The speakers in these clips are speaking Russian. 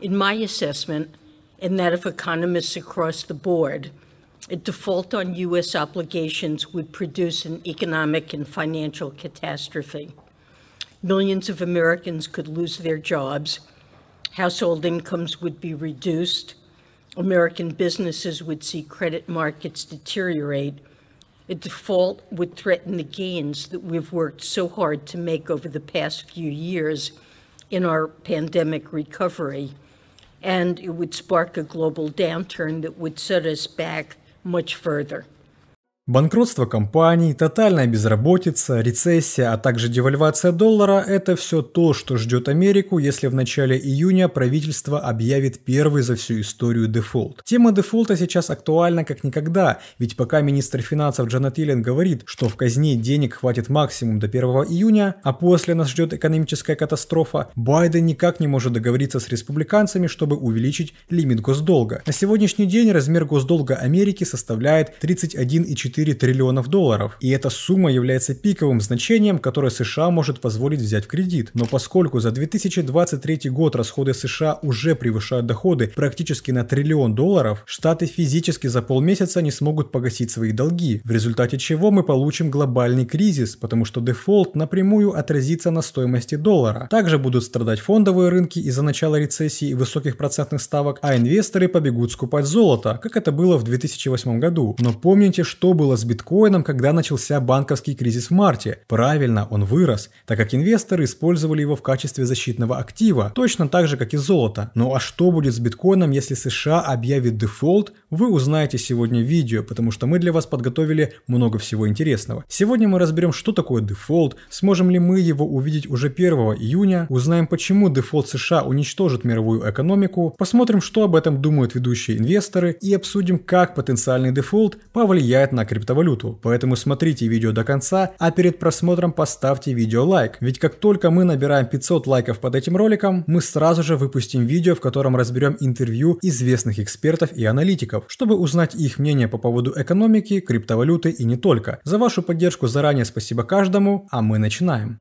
in my assessment, and that of economists across the board, a default on U.S. obligations would produce an economic and financial catastrophe. Millions of Americans could lose their jobs, household incomes would be reduced, American businesses would see credit markets deteriorate, a default would threaten the gains that we've worked so hard to make over the past few years in our pandemic recovery and it would spark a global downturn that would set us back much further. Банкротство компаний, тотальная безработица, рецессия, а также девальвация доллара – это все то, что ждет Америку, если в начале июня правительство объявит первый за всю историю дефолт. Тема дефолта сейчас актуальна как никогда, ведь пока министр финансов Джанет Йеллен говорит, что в казне денег хватит максимум до 1 июня, а после нас ждет экономическая катастрофа, Байден никак не может договориться с республиканцами, чтобы увеличить лимит госдолга. На сегодняшний день размер госдолга Америки составляет 31,4 4 триллионов долларов, и эта сумма является пиковым значением, которое США может позволить взять в кредит. Но поскольку за 2023 год расходы США уже превышают доходы практически на триллион долларов, штаты физически за полмесяца не смогут погасить свои долги, в результате чего мы получим глобальный кризис, потому что дефолт напрямую отразится на стоимости доллара. Также будут страдать фондовые рынки из-за начала рецессии и высоких процентных ставок, а инвесторы побегут скупать золото, как это было в 2008 году. Но помните, что было было с биткоином, когда начался банковский кризис в марте. Правильно, он вырос, так как инвесторы использовали его в качестве защитного актива, точно так же, как и золото. Ну а что будет с биткоином, если США объявит дефолт, вы узнаете сегодня в видео, потому что мы для вас подготовили много всего интересного. Сегодня мы разберем, что такое дефолт, сможем ли мы его увидеть уже 1 июня, узнаем, почему дефолт США уничтожит мировую экономику, посмотрим, что об этом думают ведущие инвесторы и обсудим, как потенциальный дефолт повлияет на криптовалюту. Поэтому смотрите видео до конца, а перед просмотром поставьте видео лайк. Ведь как только мы набираем 500 лайков под этим роликом, мы сразу же выпустим видео, в котором разберем интервью известных экспертов и аналитиков, чтобы узнать их мнение по поводу экономики, криптовалюты и не только. За вашу поддержку заранее спасибо каждому, а мы начинаем.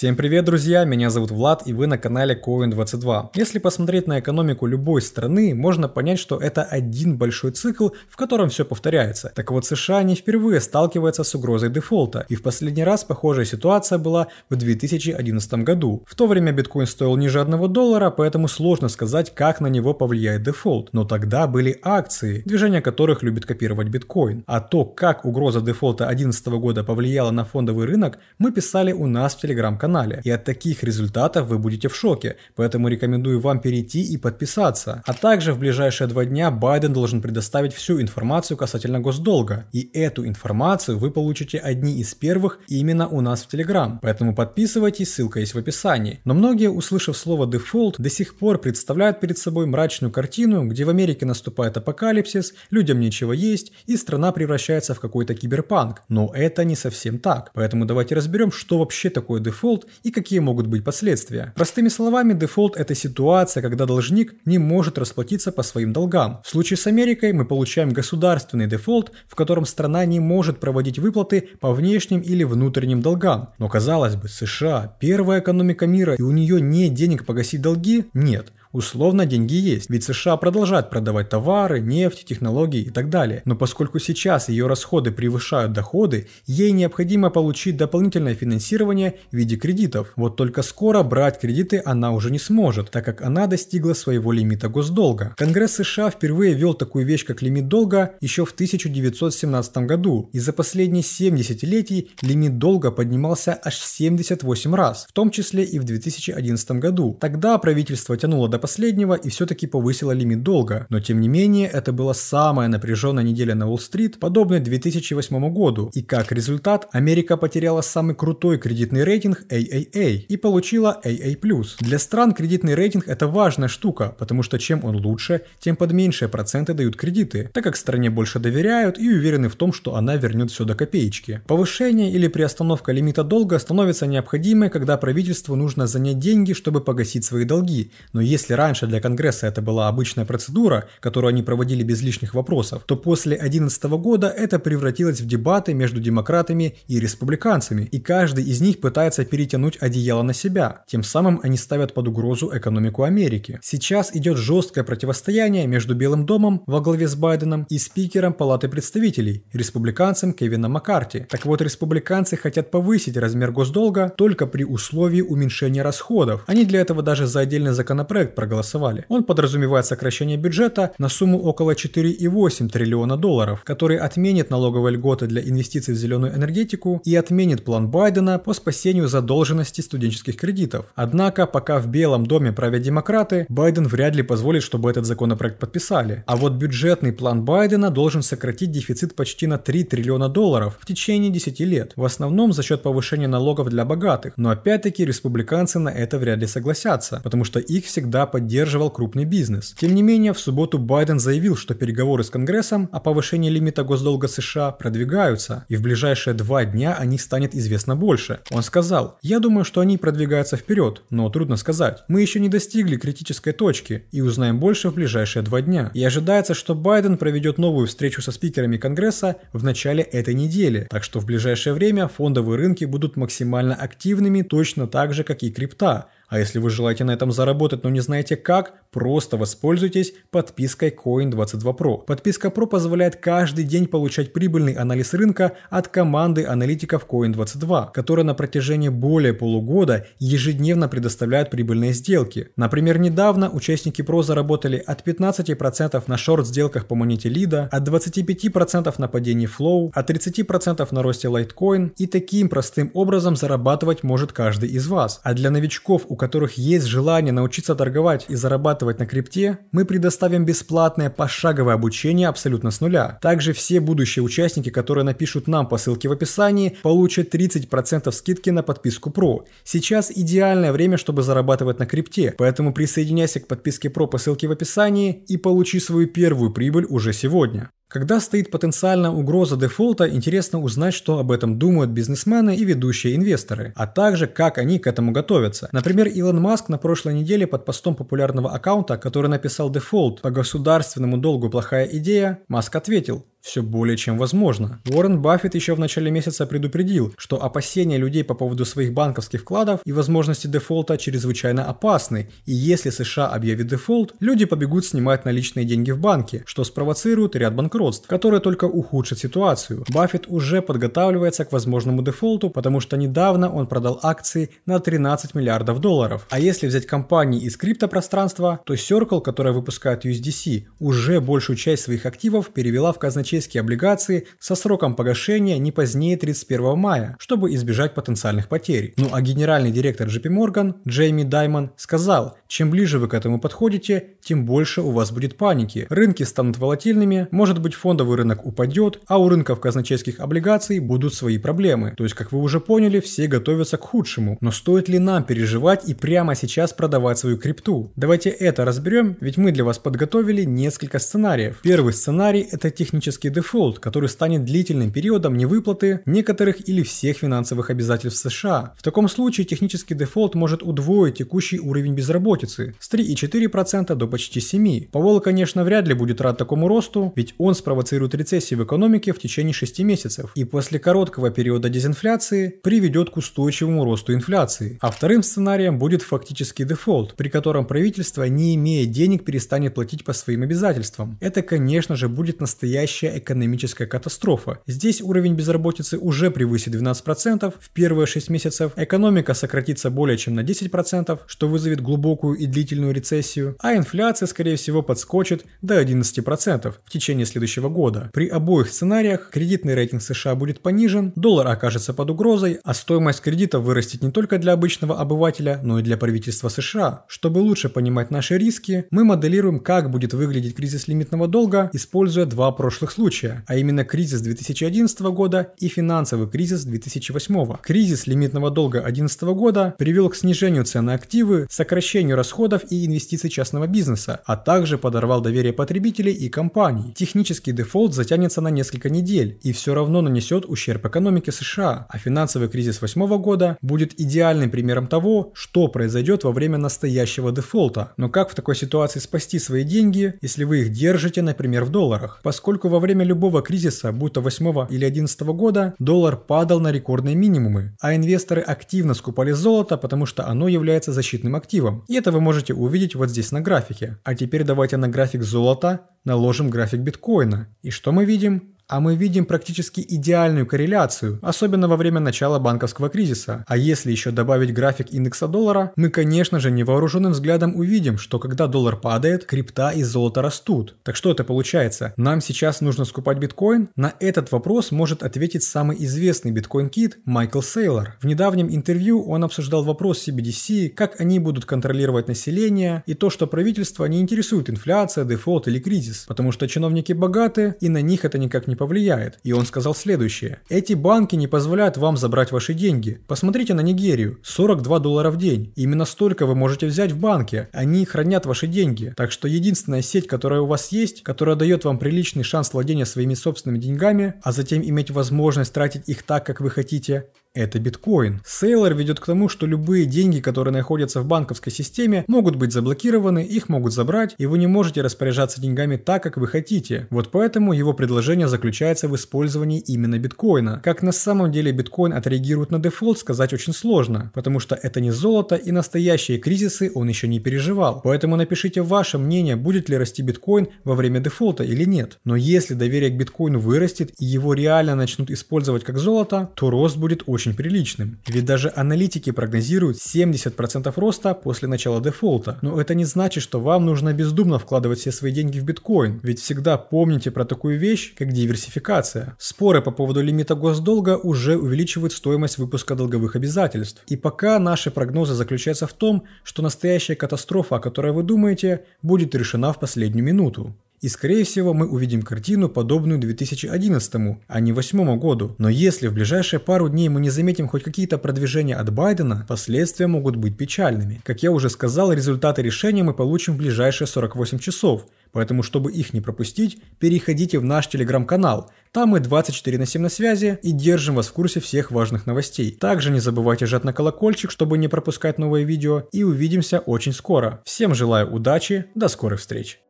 Всем привет, друзья! Меня зовут Влад, и вы на канале Coin22. Если посмотреть на экономику любой страны, можно понять, что это один большой цикл, в котором все повторяется. Так вот, США не впервые сталкивается с угрозой дефолта, и в последний раз похожая ситуация была в 2011 году. В то время биткоин стоил ниже 1 доллара, поэтому сложно сказать, как на него повлияет дефолт. Но тогда были акции, движение которых любит копировать биткоин. А то, как угроза дефолта 2011 года повлияла на фондовый рынок, мы писали у нас в телеграм-канале канале. И от таких результатов вы будете в шоке, поэтому рекомендую вам перейти и подписаться. А также в ближайшие два дня Байден должен предоставить всю информацию касательно госдолга. И эту информацию вы получите одни из первых именно у нас в Телеграм. Поэтому подписывайтесь, ссылка есть в описании. Но многие, услышав слово дефолт, до сих пор представляют перед собой мрачную картину, где в Америке наступает апокалипсис, людям нечего есть и страна превращается в какой-то киберпанк. Но это не совсем так. Поэтому давайте разберем, что вообще такое дефолт дефолт и какие могут быть последствия. Простыми словами, дефолт – это ситуация, когда должник не может расплатиться по своим долгам. В случае с Америкой мы получаем государственный дефолт, в котором страна не может проводить выплаты по внешним или внутренним долгам. Но казалось бы, США – первая экономика мира, и у нее нет денег погасить долги? Нет. Условно деньги есть, ведь США продолжают продавать товары, нефть, технологии и так далее. Но поскольку сейчас ее расходы превышают доходы, ей необходимо получить дополнительное финансирование в виде кредитов. Вот только скоро брать кредиты она уже не сможет, так как она достигла своего лимита госдолга. Конгресс США впервые ввел такую вещь, как лимит долга, еще в 1917 году. И за последние 7 десятилетий лимит долга поднимался аж 78 раз, в том числе и в 2011 году. Тогда правительство тянуло до последнего и все-таки повысила лимит долга, но тем не менее это была самая напряженная неделя на Уолл-стрит, подобная 2008 году, и как результат Америка потеряла самый крутой кредитный рейтинг AAA и получила AA+. Для стран кредитный рейтинг это важная штука, потому что чем он лучше, тем под меньшие проценты дают кредиты, так как стране больше доверяют и уверены в том, что она вернет все до копеечки. Повышение или приостановка лимита долга становится необходимой, когда правительству нужно занять деньги, чтобы погасить свои долги, но если если раньше для Конгресса это была обычная процедура, которую они проводили без лишних вопросов, то после 2011 года это превратилось в дебаты между демократами и республиканцами, и каждый из них пытается перетянуть одеяло на себя. Тем самым они ставят под угрозу экономику Америки. Сейчас идет жесткое противостояние между Белым домом во главе с Байденом и спикером Палаты представителей, республиканцем Кевином Маккарти. Так вот, республиканцы хотят повысить размер госдолга только при условии уменьшения расходов. Они для этого даже за отдельный законопроект проголосовали. Он подразумевает сокращение бюджета на сумму около 4,8 триллиона долларов, который отменит налоговые льготы для инвестиций в зеленую энергетику и отменит план Байдена по спасению задолженности студенческих кредитов. Однако, пока в Белом доме правят демократы, Байден вряд ли позволит, чтобы этот законопроект подписали. А вот бюджетный план Байдена должен сократить дефицит почти на 3 триллиона долларов в течение 10 лет, в основном за счет повышения налогов для богатых. Но опять-таки республиканцы на это вряд ли согласятся, потому что их всегда поддерживал крупный бизнес. Тем не менее, в субботу Байден заявил, что переговоры с Конгрессом о повышении лимита госдолга США продвигаются, и в ближайшие два дня о них станет известно больше. Он сказал, «Я думаю, что они продвигаются вперед, но трудно сказать. Мы еще не достигли критической точки и узнаем больше в ближайшие два дня». И ожидается, что Байден проведет новую встречу со спикерами Конгресса в начале этой недели, так что в ближайшее время фондовые рынки будут максимально активными точно так же, как и крипта, а если вы желаете на этом заработать, но не знаете как, Просто воспользуйтесь подпиской Coin22 Pro. Подписка Pro позволяет каждый день получать прибыльный анализ рынка от команды аналитиков Coin22, которая на протяжении более полугода ежедневно предоставляет прибыльные сделки. Например, недавно участники Pro заработали от 15% на шорт-сделках по монете лида, от 25% на падении Flow, от 30% на росте Litecoin и таким простым образом зарабатывать может каждый из вас. А для новичков, у которых есть желание научиться торговать и зарабатывать зарабатывать на крипте, мы предоставим бесплатное пошаговое обучение абсолютно с нуля. Также все будущие участники, которые напишут нам по ссылке в описании, получат 30% скидки на подписку Pro. Сейчас идеальное время, чтобы зарабатывать на крипте, поэтому присоединяйся к подписке Pro по ссылке в описании и получи свою первую прибыль уже сегодня. Когда стоит потенциальная угроза дефолта, интересно узнать, что об этом думают бизнесмены и ведущие инвесторы, а также как они к этому готовятся. Например, Илон Маск на прошлой неделе под постом популярного аккаунта, который написал дефолт по государственному долгу плохая идея, Маск ответил, все более чем возможно. Уоррен Баффет еще в начале месяца предупредил, что опасения людей по поводу своих банковских вкладов и возможности дефолта чрезвычайно опасны, и если США объявит дефолт, люди побегут снимать наличные деньги в банке, что спровоцирует ряд банкротств, которые только ухудшат ситуацию. Баффет уже подготавливается к возможному дефолту, потому что недавно он продал акции на 13 миллиардов долларов. А если взять компании из криптопространства, то Circle, которая выпускает USDC, уже большую часть своих активов перевела в казначейство казначейские облигации со сроком погашения не позднее 31 мая, чтобы избежать потенциальных потерь. Ну а генеральный директор JP Morgan Джейми Даймон сказал, чем ближе вы к этому подходите, тем больше у вас будет паники. Рынки станут волатильными, может быть фондовый рынок упадет, а у рынков казначейских облигаций будут свои проблемы. То есть, как вы уже поняли, все готовятся к худшему. Но стоит ли нам переживать и прямо сейчас продавать свою крипту? Давайте это разберем, ведь мы для вас подготовили несколько сценариев. Первый сценарий – это техническая юридический дефолт, который станет длительным периодом невыплаты некоторых или всех финансовых обязательств США. В таком случае технический дефолт может удвоить текущий уровень безработицы с 3,4% до почти 7%. Павел, конечно, вряд ли будет рад такому росту, ведь он спровоцирует рецессию в экономике в течение 6 месяцев и после короткого периода дезинфляции приведет к устойчивому росту инфляции. А вторым сценарием будет фактический дефолт, при котором правительство, не имея денег, перестанет платить по своим обязательствам. Это, конечно же, будет настоящая экономическая катастрофа. Здесь уровень безработицы уже превысит 12%, в первые 6 месяцев экономика сократится более чем на 10%, что вызовет глубокую и длительную рецессию, а инфляция, скорее всего, подскочит до 11% в течение следующего года. При обоих сценариях кредитный рейтинг США будет понижен, доллар окажется под угрозой, а стоимость кредита вырастет не только для обычного обывателя, но и для правительства США. Чтобы лучше понимать наши риски, мы моделируем, как будет выглядеть кризис лимитного долга, используя два прошлых случая случая, а именно кризис 2011 года и финансовый кризис 2008. Кризис лимитного долга 2011 года привел к снижению цен на активы, сокращению расходов и инвестиций частного бизнеса, а также подорвал доверие потребителей и компаний. Технический дефолт затянется на несколько недель и все равно нанесет ущерб экономике США, а финансовый кризис 2008 года будет идеальным примером того, что произойдет во время настоящего дефолта. Но как в такой ситуации спасти свои деньги, если вы их держите, например, в долларах? Поскольку во время время любого кризиса, будь то 8 или 11 года, доллар падал на рекордные минимумы, а инвесторы активно скупали золото, потому что оно является защитным активом. И это вы можете увидеть вот здесь на графике. А теперь давайте на график золота наложим график биткоина. И что мы видим? А мы видим практически идеальную корреляцию, особенно во время начала банковского кризиса. А если еще добавить график индекса доллара, мы, конечно же, невооруженным взглядом увидим, что когда доллар падает, крипта и золото растут. Так что это получается? Нам сейчас нужно скупать биткоин? На этот вопрос может ответить самый известный биткоин-кит Майкл Сейлор. В недавнем интервью он обсуждал вопрос CBDC, как они будут контролировать население и то, что правительство не интересует инфляция, дефолт или кризис, потому что чиновники богаты и на них это никак не повлияет. И он сказал следующее. Эти банки не позволяют вам забрать ваши деньги. Посмотрите на Нигерию. 42 доллара в день. Именно столько вы можете взять в банке. Они хранят ваши деньги. Так что единственная сеть, которая у вас есть, которая дает вам приличный шанс владения своими собственными деньгами, а затем иметь возможность тратить их так, как вы хотите, это биткоин. Сейлор ведет к тому, что любые деньги, которые находятся в банковской системе, могут быть заблокированы, их могут забрать, и вы не можете распоряжаться деньгами так, как вы хотите. Вот поэтому его предложение заключается в использовании именно биткоина. Как на самом деле биткоин отреагирует на дефолт, сказать очень сложно, потому что это не золото и настоящие кризисы он еще не переживал. Поэтому напишите ваше мнение, будет ли расти биткоин во время дефолта или нет. Но если доверие к биткоину вырастет и его реально начнут использовать как золото, то рост будет очень очень приличным. Ведь даже аналитики прогнозируют 70% роста после начала дефолта. Но это не значит, что вам нужно бездумно вкладывать все свои деньги в биткоин, ведь всегда помните про такую вещь, как диверсификация. Споры по поводу лимита госдолга уже увеличивают стоимость выпуска долговых обязательств. И пока наши прогнозы заключаются в том, что настоящая катастрофа, о которой вы думаете, будет решена в последнюю минуту. И скорее всего мы увидим картину, подобную 2011, а не 2008 году. Но если в ближайшие пару дней мы не заметим хоть какие-то продвижения от Байдена, последствия могут быть печальными. Как я уже сказал, результаты решения мы получим в ближайшие 48 часов. Поэтому, чтобы их не пропустить, переходите в наш телеграм-канал. Там мы 24 на 7 на связи и держим вас в курсе всех важных новостей. Также не забывайте жать на колокольчик, чтобы не пропускать новые видео. И увидимся очень скоро. Всем желаю удачи, до скорых встреч!